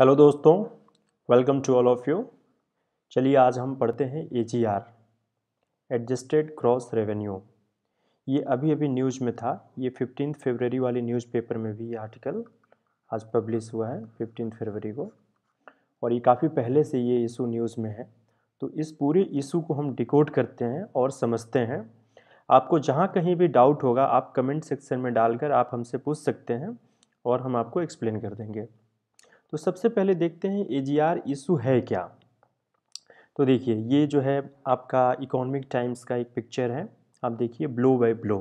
Hello दोस्तों welcome to all of you चलिए आज हम पढ़ते हैं A G R adjusted gross revenue ये अभी अभी न्यूज में था ये फिफ्टीन फरवरी वाले न्यूज़ पेपर में भी ये आर्टिकल आज पब्लिश हुआ है फिफ्टीन फरवरी को और ये काफ़ी पहले से ये इशू न्यूज़ में है तो इस पूरे इशू को हम डिकोड करते हैं और समझते हैं आपको जहाँ कहीं भी डाउट होगा आप कमेंट सेक्शन में डालकर आप हमसे पूछ सकते हैं और हम आपको एक्सप्लेन कर देंगे तो सबसे पहले देखते हैं ए इशू है क्या तो देखिए ये जो है आपका इकोनॉमिक टाइम्स का एक पिक्चर है आप देखिए ब्लो बाय ब्लो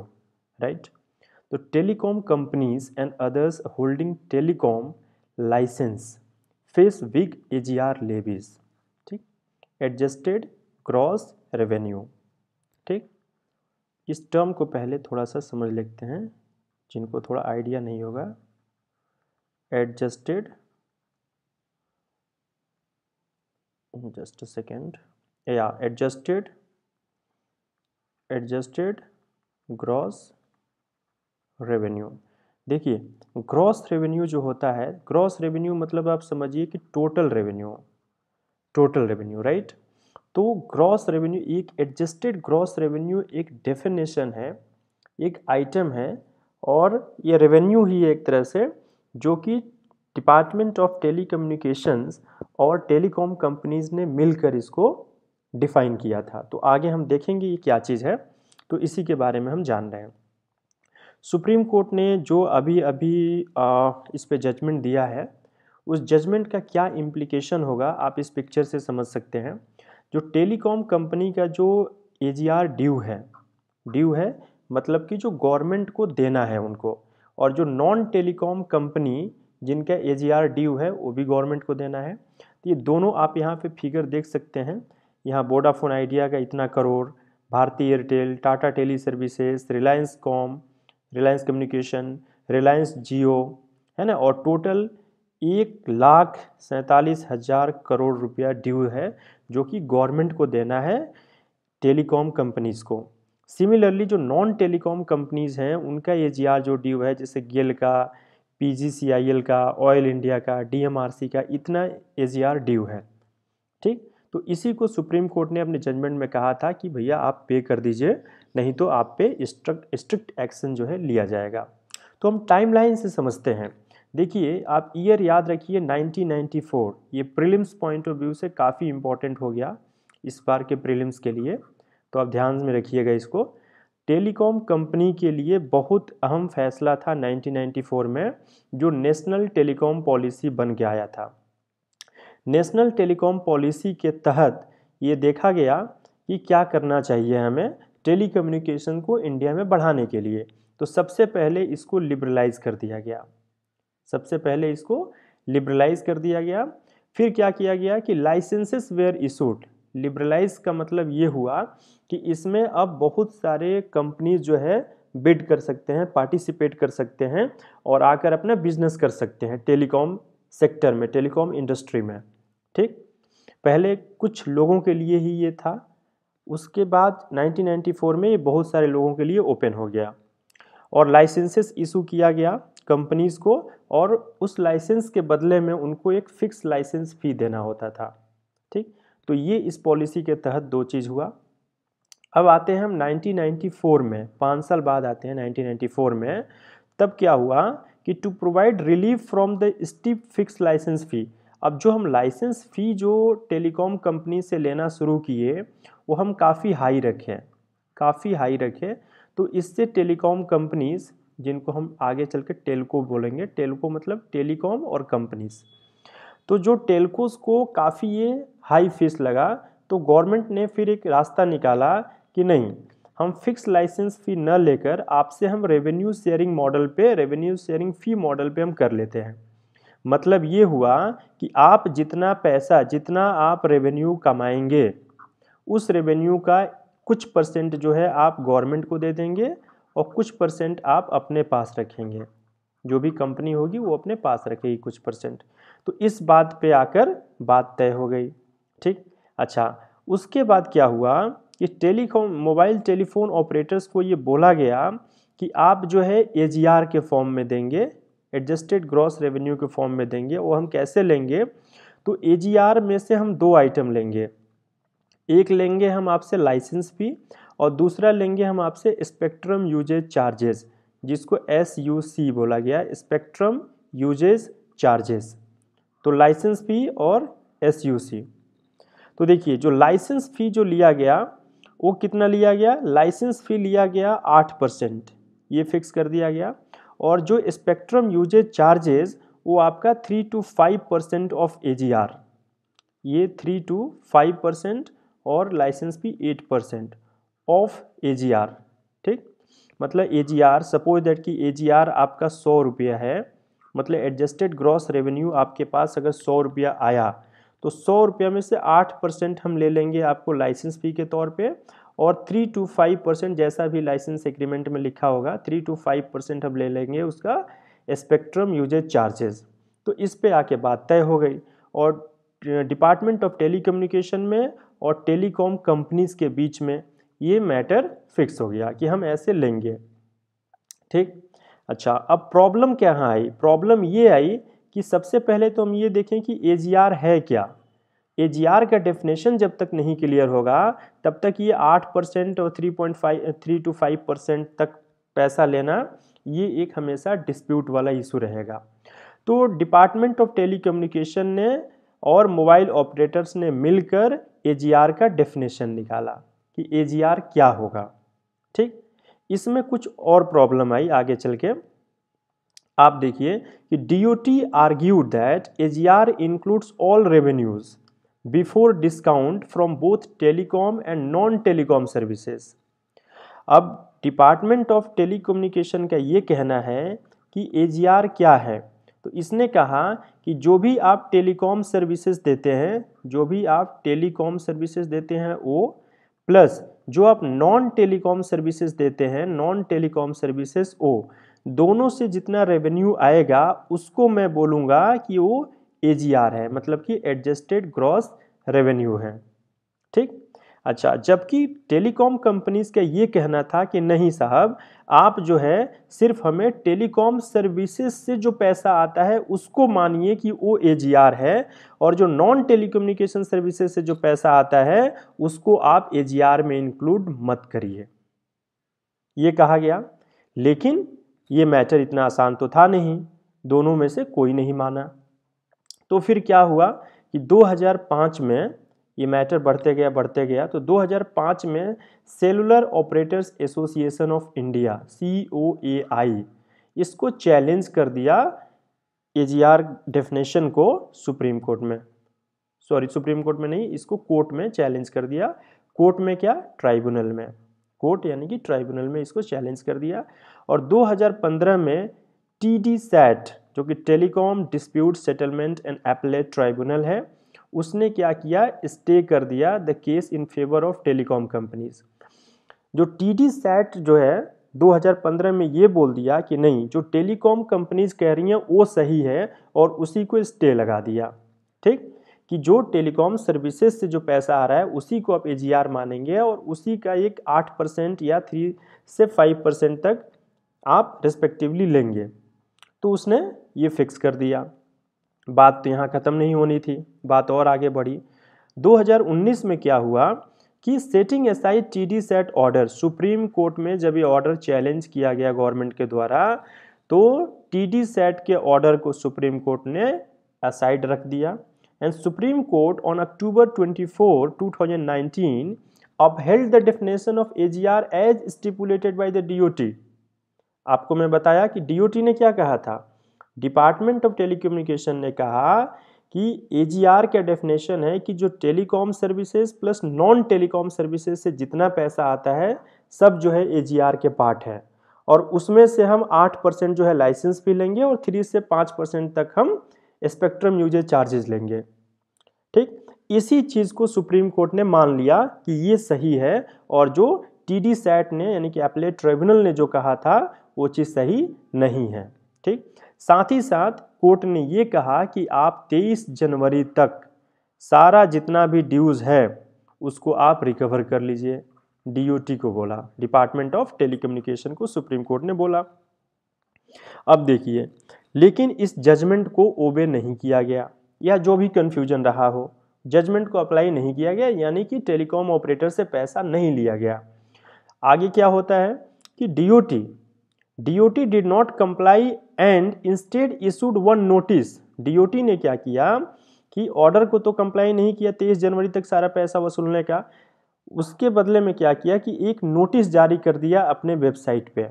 राइट तो telecom companies and others holding telecom licence face big R levies ठीक एडजस्टेड क्रॉस रेवेन्यू ठीक इस टर्म को पहले थोड़ा सा समझ लेते हैं जिनको थोड़ा आइडिया नहीं होगा adjusted just a second yeah adjusted adjusted gross revenue देखिए ग्रॉस रेवेन्यू जो होता है ग्रॉस रेवेन्यू मतलब आप समझिए कि total revenue total revenue right तो ग्रॉस रेवेन्यू एक एडजस्टेड ग्रॉस रेवेन्यू एक डेफिनेशन है एक आइटम है और ये रेवेन्यू ही है एक तरह से जो कि डिपार्टमेंट ऑफ टेलीकम्युनिकेशंस और टेलीकॉम कंपनीज़ ने मिलकर इसको डिफ़ाइन किया था तो आगे हम देखेंगे ये क्या चीज़ है तो इसी के बारे में हम जान रहे हैं सुप्रीम कोर्ट ने जो अभी अभी आ, इस पर जजमेंट दिया है उस जजमेंट का क्या इम्प्लीकेशन होगा आप इस पिक्चर से समझ सकते हैं जो टेलीकॉम कंपनी का जो ए ड्यू है ड्यू है मतलब कि जो गवर्नमेंट को देना है उनको और जो नॉन टेलीकॉम कंपनी जिनका ए ड्यू है वो भी गवर्नमेंट को देना है तो ये दोनों आप यहाँ पे फिगर देख सकते हैं यहाँ वोडाफोन आइडिया का इतना crore Bharti Airtel Tata Teleservices Reliance Com Reliance Communication Reliance Jio है ना और टोटल एक लाख सैंतालीस हज़ार करोड़ रुपया ड्यू है जो कि गवर्नमेंट को देना है टेलीकॉम कंपनीज़ को सिमिलरली जो नॉन टेलीकॉम कंपनीज़ हैं उनका ये जी जो ड्यू है जैसे गेल का पीजीसीआईएल का ऑयल इंडिया का डीएमआरसी का इतना एजीआर ड्यू है ठीक तो इसी को सुप्रीम कोर्ट ने अपने जजमेंट में कहा था कि भैया आप पे कर दीजिए नहीं तो आप पे स्ट्रिक्ट स्ट्रिक्ट एक्शन जो है लिया जाएगा तो हम टाइमलाइन से समझते हैं देखिए आप ईयर याद रखिए 1994 ये प्रीलिम्स पॉइंट ऑफ व्यू से काफ़ी इम्पॉर्टेंट हो गया इस बार के प्रीलिम्स के लिए तो आप ध्यान में रखिएगा इसको टेलीकॉम कंपनी के लिए बहुत अहम फैसला था 1994 में जो नेशनल टेलीकॉम पॉलिसी बन के आया था नेशनल टेलीकॉम पॉलिसी के तहत ये देखा गया कि क्या करना चाहिए हमें टेली को इंडिया में बढ़ाने के लिए तो सबसे पहले इसको लिबरलाइज कर दिया गया सबसे पहले इसको लिबरलाइज कर दिया गया फिर क्या किया गया कि लाइसेंसेस वेयर इशूड लिबरलाइज का मतलब ये हुआ कि इसमें अब बहुत सारे कंपनीज जो है बिड कर सकते हैं पार्टिसिपेट कर सकते हैं और आकर अपना बिजनेस कर सकते हैं टेलीकॉम सेक्टर में टेलीकॉम इंडस्ट्री में ठीक पहले कुछ लोगों के लिए ही ये था उसके बाद 1994 में ये बहुत सारे लोगों के लिए ओपन हो गया और लाइसेंसेस इशू किया गया कंपनीज को और उस लाइसेंस के बदले में उनको एक फ़िक्स लाइसेंस फ़ी देना होता था ठीक तो ये इस पॉलिसी के तहत दो चीज़ हुआ अब आते हैं हम 1994 में पाँच साल बाद आते हैं 1994 में तब क्या हुआ कि to provide relief from the steep fixed licence fee अब जो हम लाइसेंस फ़ी जो टेलीकॉम कंपनी से लेना शुरू किए वो हम काफ़ी हाई रखें काफ़ी हाई रखें तो इससे टेलीकॉम कंपनीज़ जिनको हम आगे चल के टेलको बोलेंगे टेलको मतलब टेलीकॉम और कंपनीज़ तो जो टेलकोस को काफ़ी ये हाई फीस लगा तो गवर्नमेंट ने फिर एक रास्ता निकाला कि नहीं हम फिक्स लाइसेंस फ़ी न लेकर आपसे हम रेवेन्यू शेयरिंग मॉडल पे रेवेन्यू शेयरिंग फ़ी मॉडल पे हम कर लेते हैं मतलब ये हुआ कि आप जितना पैसा जितना आप रेवेन्यू कमाएंगे उस रेवेन्यू का कुछ परसेंट जो है आप गवर्नमेंट को दे देंगे और कुछ परसेंट आप अपने पास रखेंगे जो भी कंपनी होगी वो अपने पास रखेगी कुछ परसेंट तो इस बात पे आकर बात तय हो गई ठीक अच्छा उसके बाद क्या हुआ कि टेलीकॉम मोबाइल टेलीफोन ऑपरेटर्स को ये बोला गया कि आप जो है ए के फॉर्म में देंगे एडजस्टेड ग्रॉस रेवेन्यू के फॉर्म में देंगे वो हम कैसे लेंगे तो ए में से हम दो आइटम लेंगे एक लेंगे हम आपसे लाइसेंस फी और दूसरा लेंगे हम आपसे स्पेक्ट्रम यूजेज चार्जेस जिसको एस बोला गया स्पेक्ट्रम यूजेज चार्जेस तो लाइसेंस फ़ी और एस तो देखिए जो लाइसेंस फ़ी जो लिया गया वो कितना लिया गया लाइसेंस फ़ी लिया गया आठ परसेंट ये फिक्स कर दिया गया और जो स्पेक्ट्रम यूजेज चार्जेस वो आपका three to five percent of A ये थ्री टू फाइव परसेंट और licence fee eight percent of A ठीक मतलब ए सपोज दैट कि ए आपका सौ रुपया है मतलब एडजस्टेड ग्रॉस रेवेन्यू आपके पास अगर सौ रुपया आया तो सौ रुपया में से आठ परसेंट हम ले लेंगे आपको लाइसेंस फ़ी के तौर पे और थ्री टू फाइव परसेंट जैसा भी लाइसेंस एग्रीमेंट में लिखा होगा थ्री टू फाइव परसेंट हम ले लेंगे उसका स्पेक्ट्रम यूजेज चार्जेस तो इस पे आके बात तय हो गई और डिपार्टमेंट ऑफ टेली में और टेलीकॉम कंपनीज के बीच में ये मैटर फिक्स हो गया कि हम ऐसे लेंगे ठीक अच्छा अब प्रॉब्लम क्या हाँ आई प्रॉब्लम ये आई कि सबसे पहले तो हम ये देखें कि ए है क्या ए का डेफिनेशन जब तक नहीं क्लियर होगा तब तक ये आठ परसेंट और three point five three to five percent तक पैसा लेना ये एक हमेशा डिस्प्यूट वाला इशू रहेगा तो डिपार्टमेंट ऑफ टेली ने और मोबाइल ऑपरेटर्स ने मिलकर ए का डेफिनेशन निकाला कि ए क्या होगा ठीक इसमें कुछ और प्रॉब्लम आई आगे चल के आप देखिए कि D O T argue that R includes all revenues before discount from both telecom and non telecom services अब डिपार्टमेंट ऑफ कम्युनिकेशन का ये कहना है कि आर क्या है तो इसने कहा कि जो भी आप टेलीकॉम सर्विसेज देते हैं जो भी आप टेलीकॉम सर्विसेज देते हैं वो प्लस जो आप नॉन टेलीकॉम सर्विसेज देते हैं नॉन टेलीकॉम सर्विसेज ओ दोनों से जितना रेवेन्यू आएगा उसको मैं बोलूँगा कि वो ए है मतलब कि एडजस्टेड ग्रॉस रेवेन्यू है ठीक अच्छा जबकि टेलीकॉम कंपनीज़ का ये कहना था कि नहीं साहब आप जो है सिर्फ हमें टेलीकॉम सर्विसेज से जो पैसा आता है उसको मानिए कि वो ए है और जो नॉन टेलीकम्युनिकेशन सर्विसेज से जो पैसा आता है उसको आप ए में इंक्लूड मत करिए ये कहा गया लेकिन ये मैटर इतना आसान तो था नहीं दोनों में से कोई नहीं माना तो फिर क्या हुआ कि 2005 में ये मैटर बढ़ते गया बढ़ते गया तो 2005 में cellular operators association of India C O A I इसको चैलेंज कर दिया ए जी आर डेफिनेशन को सुप्रीम कोर्ट में सॉरी सुप्रीम कोर्ट में नहीं इसको कोर्ट में चैलेंज कर दिया कोर्ट में क्या ट्राइब्यूनल में कोर्ट यानी कि ट्राइब्यूनल में इसको चैलेंज कर दिया और 2015 में टी डी सैट जो कि telecom dispute settlement and appellate tribunal है उसने क्या किया स्टे कर दिया the case in favour of telecom companies जो टी डी सैट जो है 2015 में ये बोल दिया कि नहीं जो टेलीकॉम कंपनीज कह रही हैं वो सही है और उसी को स्टे लगा दिया ठीक कि जो टेलीकॉम सर्विसेज से जो पैसा आ रहा है उसी को आप ए मानेंगे और उसी का एक आठ परसेंट या थ्री से फाइव परसेंट तक आप रिस्पेक्टिवली लेंगे तो उसने ये फिक्स कर दिया बात तो यहाँ ख़त्म नहीं होनी थी बात और आगे बढ़ी 2019 में क्या हुआ कि setting aside T D SAT order Supreme Court में जब ये ऑर्डर चैलेंज किया गया गवर्नमेंट के द्वारा तो टी डी सेट के ऑर्डर को सुप्रीम कोर्ट ने असाइड रख दिया and Supreme Court on October 24, 2019 upheld the definition of AGR as stipulated by the DOT. आपको मैं बताया कि DOT ने क्या कहा था डिपार्टमेंट ऑफ टेलीकम्युनिकेशन ने कहा कि एजीआर का डेफिनेशन है कि जो telecom services plus non telecom services से जितना पैसा आता है सब जो है एजीआर के पार्ट है और उसमें से हम आठ परसेंट जो है लाइसेंस भी लेंगे और थ्री से पाँच परसेंट तक हम स्पेक्ट्रम यूजेज चार्जेस लेंगे ठीक इसी चीज़ को सुप्रीम कोर्ट ने मान लिया कि ये सही है और जो टी डी सैट ने यानी कि अपले ट्रिब्यूनल ने जो कहा था वो चीज़ सही नहीं है ठीक साथ ही साथ कोर्ट ने ये कहा कि आप 23 जनवरी तक सारा जितना भी ड्यूज़ है उसको आप रिकवर कर लीजिए डीओटी को बोला डिपार्टमेंट ऑफ टेलीकम्युनिकेशन को सुप्रीम कोर्ट ने बोला अब देखिए लेकिन इस जजमेंट को ओबे नहीं किया गया या जो भी कन्फ्यूजन रहा हो जजमेंट को अप्लाई नहीं किया गया यानी कि टेलीकॉम ऑपरेटर से पैसा नहीं लिया गया आगे क्या होता है कि DOT DOT did not comply and instead issued one notice. DOT ने क्या किया कि ऑर्डर को तो कंप्लाई नहीं किया तेईस जनवरी तक सारा पैसा वसूलने का उसके बदले में क्या किया कि एक नोटिस जारी कर दिया अपने वेबसाइट पे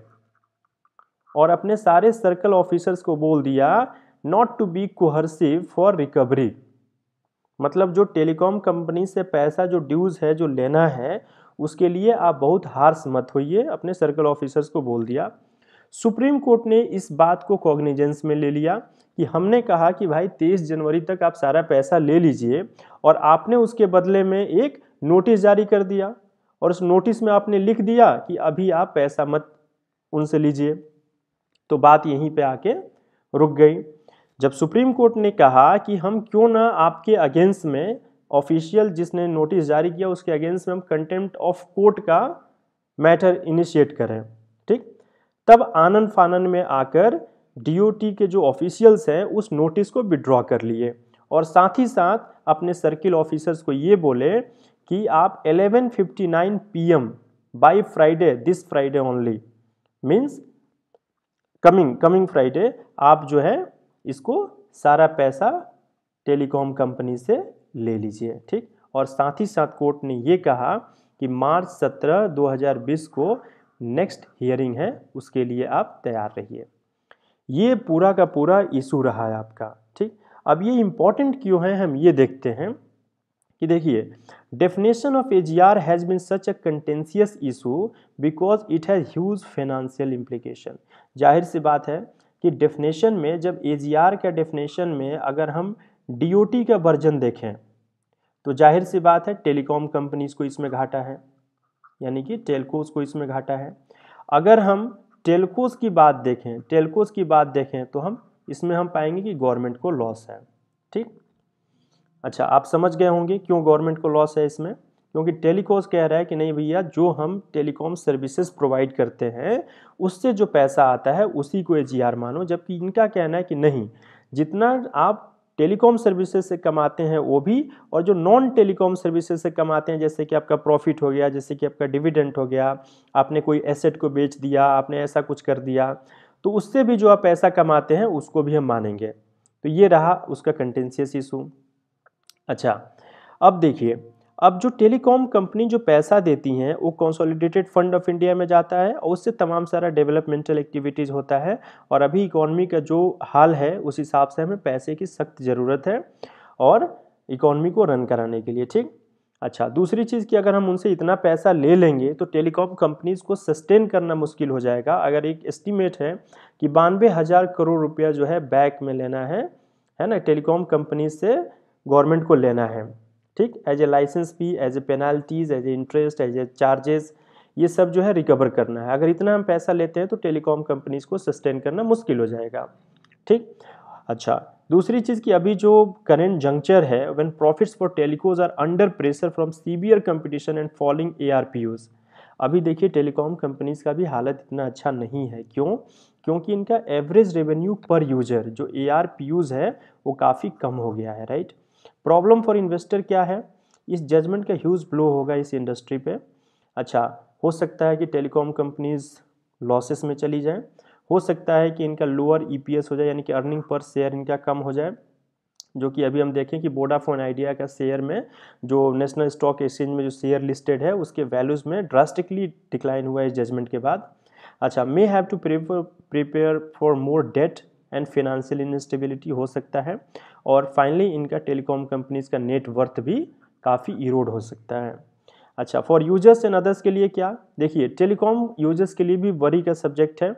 और अपने सारे सर्कल ऑफिसर्स को बोल दिया not to be coercive for recovery मतलब जो टेलीकॉम कंपनी से पैसा जो ड्यूज़ है जो लेना है उसके लिए आप बहुत हार्स मत होइए अपने सर्कल ऑफिसर्स को बोल दिया सुप्रीम कोर्ट ने इस बात को कॉग्निजेंस में ले लिया कि हमने कहा कि भाई 23 जनवरी तक आप सारा पैसा ले लीजिए और आपने उसके बदले में एक नोटिस जारी कर दिया और उस नोटिस में आपने लिख दिया कि अभी आप पैसा मत उनसे लीजिए तो बात यहीं पे आके रुक गई जब सुप्रीम कोर्ट ने कहा कि हम क्यों ना आपके अगेंस्ट में ऑफिशियल जिसने नोटिस जारी किया उसके अगेंस्ट में हम कंटेम्प्ट ऑफ कोर्ट का मैटर इनिशिएट करें ठीक तब आनन फानन में आकर डीओटी के जो ऑफिशियल्स हैं उस नोटिस को विड्रॉ कर लिए और साथ ही साथ अपने सर्किल ऑफिसर्स को ये बोले कि आप 11:59 fifty nine P M by Friday this Friday only means coming coming Friday आप जो है इसको सारा पैसा टेलीकॉम कंपनी से ले लीजिए ठीक और साथ ही साथ कोर्ट ने ये कहा कि मार्च 17 2020 को नेक्स्ट हियरिंग है उसके लिए आप तैयार रहिए ये पूरा का पूरा इशू रहा है आपका ठीक अब ये इम्पॉर्टेंट क्यों है हम ये देखते हैं कि देखिए definition of A G R has been such a contentious issue because it has huge financial implication जाहिर सी बात है कि डेफिनेशन में जब ए जी आर का डेफिनेशन में अगर हम डी ओ टी का वर्जन देखें तो जाहिर सी बात है टेलीकॉम कंपनीज को इसमें घाटा है यानी कि टेलकोस को इसमें घाटा है अगर हम टेलकोस की बात देखें टेलकोस की बात देखें तो हम इसमें हम पाएंगे कि गवर्नमेंट को लॉस है ठीक अच्छा आप समझ गए होंगे क्यों गवर्नमेंट को लॉस है इसमें क्योंकि टेलीकॉस कह रहा है कि नहीं भैया जो हम टेलीकॉम सर्विसेज प्रोवाइड करते हैं उससे जो पैसा आता है उसी को ए मानो जबकि इनका कहना है कि नहीं जितना आप टेलीकॉम सर्विसेज से कमाते हैं वो भी और जो नॉन टेलीकॉम सर्विसेज से कमाते हैं जैसे कि आपका प्रॉफिट हो गया जैसे कि आपका डिविडेंट हो गया आपने कोई एसेट को बेच दिया आपने ऐसा कुछ कर दिया तो उससे भी जो आप पैसा कमाते हैं उसको भी हम मानेंगे तो ये रहा उसका कंटेंसियस इशू अच्छा अब देखिए अब जो टेलीकॉम कंपनी जो पैसा देती हैं वो कंसोलिडेटेड फंड ऑफ इंडिया में जाता है और उससे तमाम सारा डेवलपमेंटल एक्टिविटीज़ होता है और अभी इकोनॉमी का जो हाल है उस हिसाब से हमें पैसे की सख्त ज़रूरत है और इकॉनमी को रन कराने के लिए ठीक अच्छा दूसरी चीज़ कि अगर हम उनसे इतना पैसा ले लेंगे तो टेलीकॉम कंपनीज़ को सस्टेन करना मुश्किल हो जाएगा अगर एक एस्टिमेट है कि बानवे हज़ार करोड़ रुपया जो है बैक में लेना है है ना टेलीकॉम कंपनीज से गवर्नमेंट को लेना है ठीक as a licence fee as a penalties as a interest as a charges ये सब जो है रिकवर करना है अगर इतना हम पैसा लेते हैं तो टेलीकॉम कंपनीज को सस्टेन करना मुश्किल हो जाएगा ठीक अच्छा दूसरी चीज़ की अभी जो करेंट जंक्चर है when profits for telcos are under pressure from severe competition and falling A अभी देखिए टेलीकॉम कंपनीज का भी हालत इतना अच्छा नहीं है क्यों क्योंकि इनका एवरेज रेवेन्यू पर यूजर जो ए है वो काफ़ी कम हो गया है राइट प्रॉब्लम फॉर इन्वेस्टर क्या है इस जजमेंट का ह्यूज ब्लो होगा इस इंडस्ट्री पे अच्छा हो सकता है कि टेलीकॉम कंपनीज लॉसेस में चली जाएं हो सकता है कि इनका लोअर ईपीएस e हो जाए यानी कि अर्निंग पर शेयर इनका कम हो जाए जो कि अभी हम देखें कि वोडाफोन आइडिया का शेयर में जो नेशनल स्टॉक एक्सचेंज में जो शेयर लिस्टेड है उसके वैल्यूज़ में ड्रास्टिकली डिक्लाइन हुआ है इस जजमेंट के बाद अच्छा may have to prepare for more debt and financial instability हो सकता है और फाइनली इनका टेलीकॉम कंपनीज का नेटवर्थ भी काफ़ी इरोड हो सकता है अच्छा फॉर यूजर्स एंड अदर्स के लिए क्या देखिए टेलीकॉम यूजर्स के लिए भी वरी का सब्जेक्ट है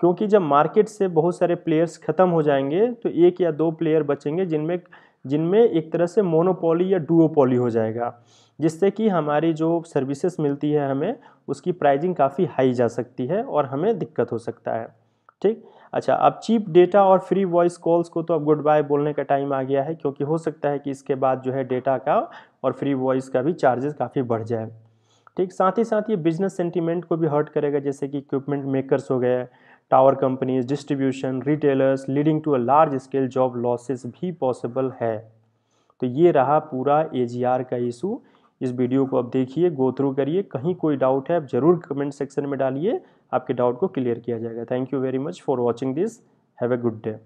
क्योंकि जब मार्केट से बहुत सारे प्लेयर्स ख़त्म हो जाएंगे तो एक या दो प्लेयर बचेंगे जिनमें जिनमें एक तरह से मोनोपोली या डुओपोली हो जाएगा जिससे कि हमारी जो सर्विसेज मिलती है हमें उसकी प्राइजिंग काफ़ी हाई जा सकती है और हमें दिक्कत हो सकता है ठीक अच्छा अब चीप डेटा और फ्री वॉइस कॉल्स को तो अब गुड बाय बोलने का टाइम आ गया है क्योंकि हो सकता है कि इसके बाद जो है डेटा का और फ्री वॉइस का भी चार्जेस काफ़ी बढ़ जाए ठीक साथ ही साथ ये बिजनेस सेंटीमेंट को भी हर्ट करेगा जैसे कि इक्विपमेंट मेकर्स हो गए tower companies distribution retailers leading to a large scale job losses भी पॉसिबल है तो ये रहा पूरा ए का इशू इस वीडियो को आप देखिए गो थ्रू करिए कहीं कोई डाउट है आप ज़रूर कमेंट सेक्शन में डालिए आपके डाउट को क्लियर किया जाएगा thank you very much for watching this have a good day